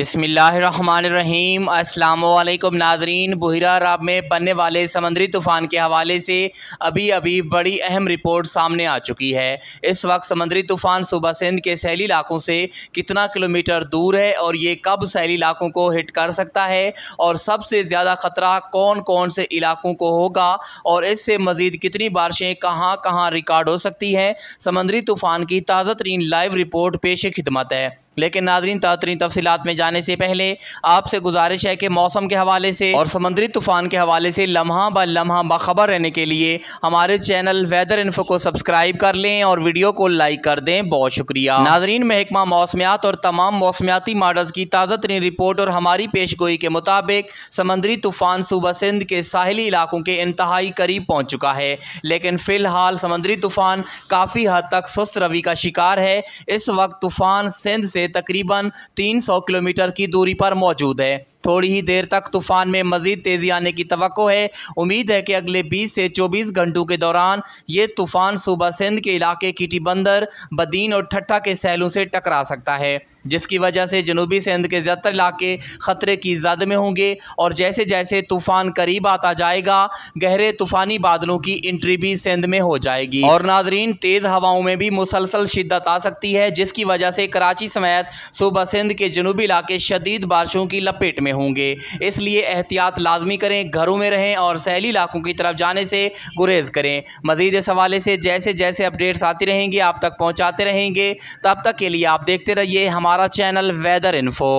बिसमीम् अल्लाम नाजरीन बहिरा राब में बनने वाले समंदरी तूफ़ान के हवाले से अभी अभी बड़ी अहम रिपोर्ट सामने आ चुकी है इस वक्त समंदरी तूफ़ान सुबह सिंध के सैली इलाकों से कितना किलोमीटर दूर है और ये कब सैली इलाकों को हिट कर सकता है और सबसे ज़्यादा ख़तरा कौन कौन से इलाकों को होगा और इससे मज़ीद कितनी बारिशें कहाँ कहाँ रिकॉर्ड हो सकती हैं समंदरी तूफ़ान की ताज़ा तरीन लाइव रिपोर्ट पेश खिदमत है लेकिन नाजरीन तातरी तफसीत में जाने से पहले आपसे गुजारिश है कि मौसम के हवाले से और समंदरी तूफ़ान के हवाले से लम्हा ब लम्हा बाखबर रहने के लिए हमारे चैनल वेदर इन्फो को सब्सक्राइब कर लें और वीडियो को लाइक कर दें बहुत शुक्रिया नाजरीन महकमा मौसमियात और तमाम मौसमियाती मॉडल्स की ताज़ा तरीन रिपोर्ट और हमारी पेश गोई के मुताबिक समंदरी तूफ़ान सूबा सिंध के साहली इलाकों के इंतहाई करीब पहुँच चुका है लेकिन फ़िलहाल समंदरी तूफ़ान काफ़ी हद तक सुस्त रवि का शिकार है इस वक्त तूफ़ान सिंध से तकरीबन 300 किलोमीटर की दूरी पर मौजूद है थोड़ी ही देर तक तूफान में मजीद तेज़ी आने की तो है उम्मीद है कि अगले 20 से 24 घंटों के दौरान ये तूफान सूबा सिंध के इलाके कीटी बंदर बदीन और ठट्ठा के सहलों से टकरा सकता है जिसकी वजह से जनूबी सिंध के ज़्यादातर इलाके ख़तरे की जद में होंगे और जैसे जैसे तूफ़ान करीब आता जाएगा गहरे तूफ़ानी बादलों की इंट्री भी सिंध में हो जाएगी और नाजरीन तेज़ हवाओं में भी मुसलसल शिद्दत आ सकती है जिसकी वजह से कराची समेत सूबा सिंध के जनूबी इलाके शदीद बारिशों की लपेट में में होंगे इसलिए एहतियात लाजमी करें घरों में रहें और सहली इलाकों की तरफ जाने से गुरेज करें मज़ीद इस हवाले से जैसे जैसे अपडेट्स आती रहेंगे आप तक पहुँचाते रहेंगे तब तक के लिए आप देखते रहिए हमारा चैनल वेदर इन्फो